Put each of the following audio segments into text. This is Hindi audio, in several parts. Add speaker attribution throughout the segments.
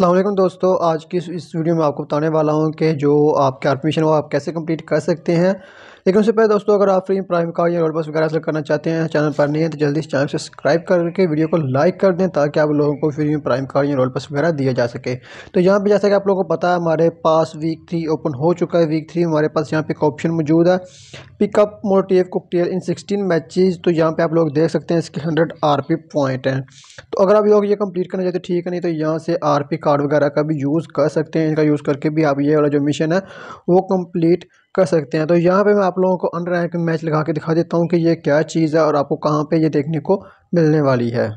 Speaker 1: अल्लाम दोस्तों आज की इस वीडियो में आपको बताने वाला हूँ कि जो आपके एडमिशन वो आप कैसे कंप्लीट कर सकते हैं लेकिन उससे पहले दोस्तों अगर आप फ्री प्राइम का या बस वगैरह हासिल करना चाहते हैं चैनल पर नहीं है तो जल्दी इस चैनल सब्सक्राइब करके वीडियो को लाइक कर दें ताकि आप लोगों को फ्री प्राइम कार्ड या रोड बस वगैरह दिया जा सके तो यहाँ पर जैसा कि आप लोगों को पता है हमारे पास वीक थ्री ओपन हो चुका है वीक थ्री हमारे पास यहाँ पे एक ऑप्शन मौजूद है पिकअप मोटिव कुपटियर इन सिक्सटीन मैचेज तो यहाँ पर आप लोग देख सकते हैं इसके हंड्रेड आर पॉइंट हैं तो अगर आप लोग ये कम्प्लीट करना चाहते ठीक है नहीं तो यहाँ से आर कार्ड वगैरह का भी यूज़ कर सकते हैं इनका यूज़ करके भी आप ये वाला जो मिशन है वो कम्प्लीट कर सकते हैं तो यहाँ पे मैं आप लोगों को अनरैंक मैच लगा के दिखा देता हूँ कि ये क्या चीज़ है और आपको कहाँ पे ये देखने को मिलने वाली है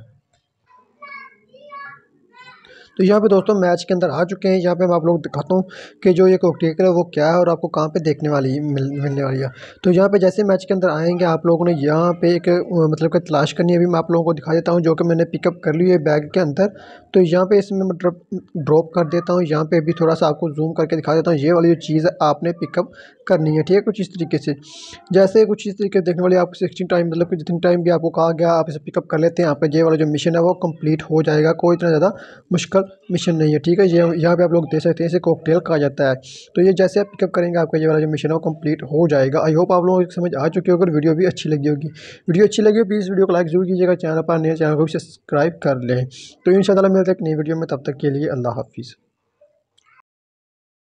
Speaker 1: तो यहाँ पे दोस्तों मैच के अंदर आ चुके हैं यहाँ पे मैं आप लोग दिखाता हूँ कि जो ये कोकटेकर है वो क्या है और आपको कहाँ पे देखने वाली मिल, मिलने वाली है तो यहाँ पे जैसे मैच के अंदर आएंगे आप लोगों ने यहाँ पे एक मतलब कि तलाश करनी है अभी मैं आप लोगों को दिखा देता हूँ जो कि मैंने पिकअप कर ली है बैग के अंदर तो यहाँ पर इसमें मैं मतलब ड्रॉप कर देता हूँ यहाँ पर अभी थोड़ा सा आपको जूम करके दिखा देता हूँ ये वाली जो चीज़ आपने पिकअप करनी है ठीक है कुछ इस तरीके से जैसे कुछ इस तरीके से देखने वाली आपको सिक्सटीन टाइम मतलब कि जितनी टाइम भी आपको कहा गया आप इसे पिकअप कर लेते हैं यहाँ पर ये वाला जो मिशन है वो कम्प्लीट हो जाएगा कोई इतना ज़्यादा मुश्किल मिशन नहीं है ठीक है ये यहाँ पे आप लोग दे सकते हैं इसे कॉकटेल कहा जाता है तो ये जैसे आप पिकअप करेंगे आपका ये वाला जो मिशन है वो कम्प्लीट हो जाएगा आई होप आप लोगों को समझ आ चुकी होगी और वीडियो भी अच्छी लगी होगी वीडियो अच्छी लगी हो प्लीज़ वीडियो को लाइक जरूर कीजिएगा चैनल पर नए चैनल को भी सब्सक्राइब कर लें तो इन मिलते हैं एक नई वीडियो में तब तक के लिए अल्लाह हाफिज़